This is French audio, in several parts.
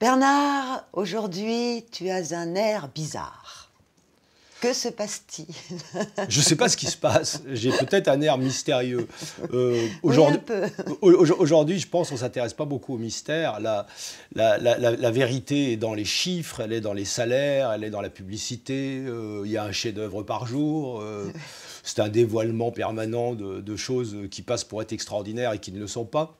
Bernard, aujourd'hui tu as un air bizarre. Que se passe-t-il Je ne sais pas ce qui se passe. J'ai peut-être un air mystérieux. Euh, aujourd'hui, je pense qu'on ne s'intéresse pas beaucoup au mystère. La, vérité est dans les chiffres, elle est dans les salaires, elle est dans la publicité. Euh, il y a un chef-d'œuvre par jour. Euh, c'est un dévoilement permanent de choses qui passent pour être extraordinaires et qui ne le sont pas.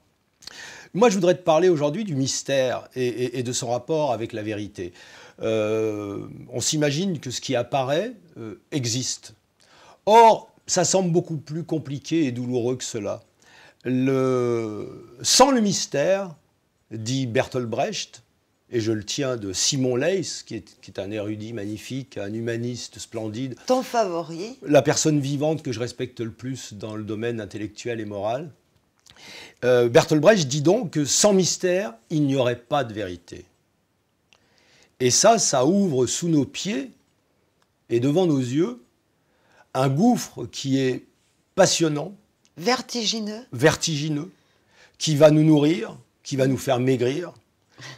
Moi, je voudrais te parler aujourd'hui du mystère et, de son rapport avec la vérité. Euh, on s'imagine que ce qui apparaît euh, existe. Or, ça semble beaucoup plus compliqué et douloureux que cela. Le... Sans le mystère, dit Bertolt Brecht, et je le tiens de Simon Leys, qui est, qui est, un érudit magnifique, un humaniste splendide. Ton favori La personne vivante que je respecte le plus dans le domaine intellectuel et moral. Euh, Bertolt Brecht dit donc que sans mystère, il n'y aurait pas de vérité. Et ça, ça ouvre sous nos pieds et devant nos yeux un gouffre qui est passionnant, vertigineux, vertigineux, qui va nous nourrir, qui va nous faire maigrir,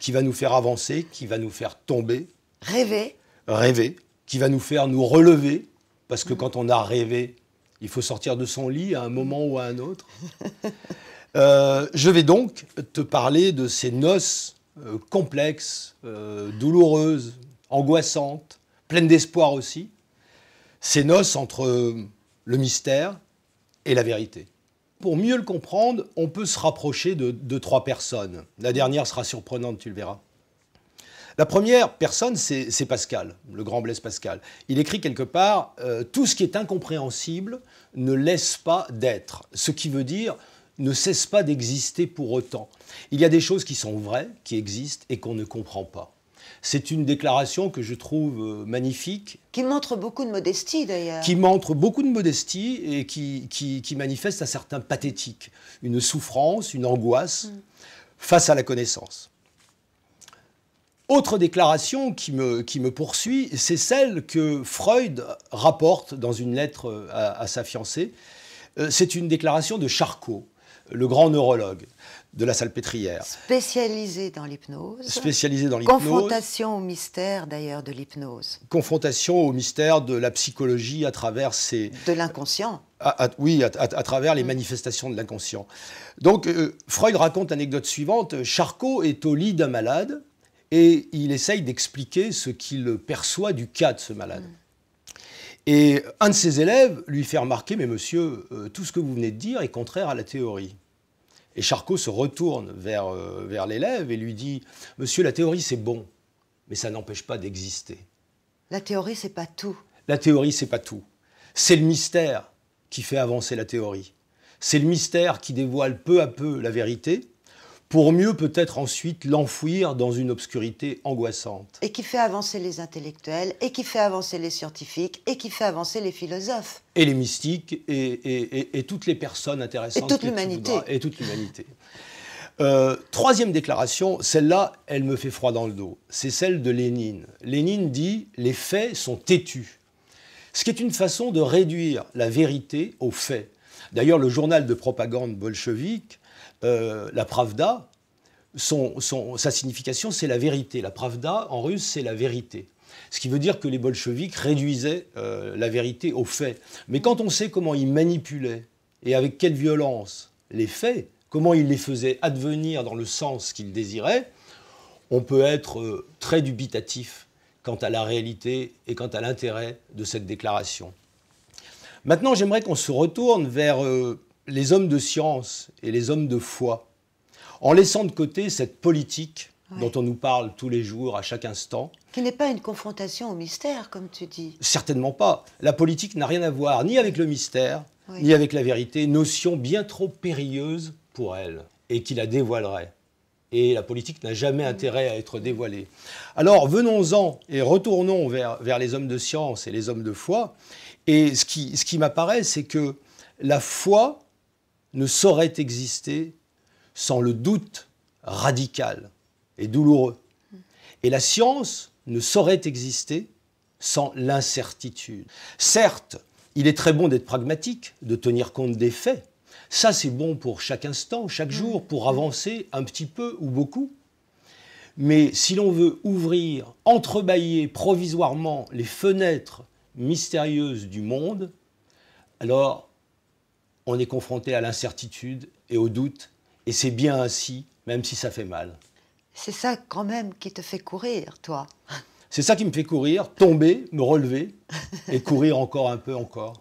qui va nous faire avancer, qui va nous faire tomber, rêver, rêver, qui va nous faire nous relever, parce que mm. quand on a rêvé, il faut sortir de son lit à un moment ou à un autre. Euh, je vais donc te parler de ces noces euh, complexes, euh, douloureuses, angoissantes, pleines d'espoir aussi. Ces noces entre le mystère et la vérité. Pour mieux le comprendre, on peut se rapprocher de trois personnes. La dernière sera surprenante, tu le verras. La première personne, c'est Pascal, le grand Blaise Pascal. Il écrit quelque part euh, Tout ce qui est incompréhensible ne laisse pas d'être. Ce qui veut dire ne cesse pas d'exister pour autant. Il y a des choses qui sont vraies, qui existent et qu'on ne comprend pas. C'est une déclaration que je trouve euh, magnifique. Qui montre beaucoup de modestie d'ailleurs. Qui montre beaucoup de modestie et qui, manifeste un certain pathétique, une souffrance, une angoisse mm. face à la connaissance. Autre déclaration qui me, qui me poursuit, c'est celle que Freud rapporte dans une lettre euh, à, sa fiancée. Euh, c'est une déclaration de Charcot, le grand neurologue de la Salpêtrière. Spécialisé dans l'hypnose. Spécialisé dans l'hypnose. Confrontation au mystère d'ailleurs de l'hypnose. Confrontation au mystère de la psychologie à travers ses... De l'inconscient. oui, à, travers les manifestations de l'inconscient. Donc euh, Freud raconte l'anecdote suivante. Charcot est au lit d'un malade et il essaye d'expliquer ce qu'il perçoit du cas de ce malade. Et un de ses élèves lui fait remarquer, mais monsieur, euh, tout ce que vous venez de dire est contraire à la théorie. Et Charcot se retourne vers, euh, vers l'élève et lui dit, monsieur, la théorie c'est bon, mais ça n'empêche pas d'exister. La théorie c'est pas tout. La théorie c'est pas tout. C'est le mystère qui fait avancer la théorie. C'est le mystère qui dévoile peu à peu la vérité, pour mieux peut-être ensuite l'enfouir dans une obscurité angoissante. Et qui fait avancer les intellectuels, et qui fait avancer les scientifiques, et qui fait avancer les philosophes. Et les mystiques, et, toutes les personnes intéressantes. Et toute l'humanité. Et toute l'humanité. Euh, troisième déclaration, celle-là, elle me fait froid dans le dos. C'est celle de Lénine. Lénine dit Les faits sont têtus. Ce qui est une façon de réduire la vérité aux faits. D'ailleurs, le journal de propagande bolchevique euh, la Pravda, sa signification, c'est la vérité. La Pravda, en russe, c'est la vérité. Ce qui veut dire que les bolcheviques réduisaient euh, la vérité aux faits. Mais quand on sait comment ils manipulaient et avec quelle violence les faits, comment ils les faisaient advenir dans le sens qu'ils désiraient, on peut être euh, très dubitatif quant à la réalité et quant à l'intérêt de cette déclaration. Maintenant, j'aimerais qu'on se retourne vers les hommes de science et les hommes de foi, en laissant de côté cette politique dont on nous parle tous les jours, à chaque instant. Qui n'est pas une confrontation au mystère, comme tu dis. Certainement pas. La politique n'a rien à voir ni avec le mystère, ni avec la vérité, notion bien trop périlleuse pour elle, et qui la dévoilerait. Et la politique n'a jamais intérêt à être dévoilée. Alors venons-en et retournons vers, vers, les hommes de science et les hommes de foi. Et ce qui, ce qui m'apparaît, c'est que la foi ne saurait exister sans le doute radical et douloureux. Et la science ne saurait exister sans l'incertitude. Certes, il est très bon d'être pragmatique, de tenir compte des faits. Ça, c'est bon pour chaque instant, chaque mm. jour, pour mm. avancer un petit peu ou beaucoup. Mais si l'on veut ouvrir, entrebâiller provisoirement les fenêtres mystérieuses du monde, alors on est confronté à l'incertitude et au doute, et c'est bien ainsi, même si ça fait mal. C'est ça quand même qui te fait courir, toi. C'est ça qui me fait courir, tomber, me relever, et courir encore un peu encore.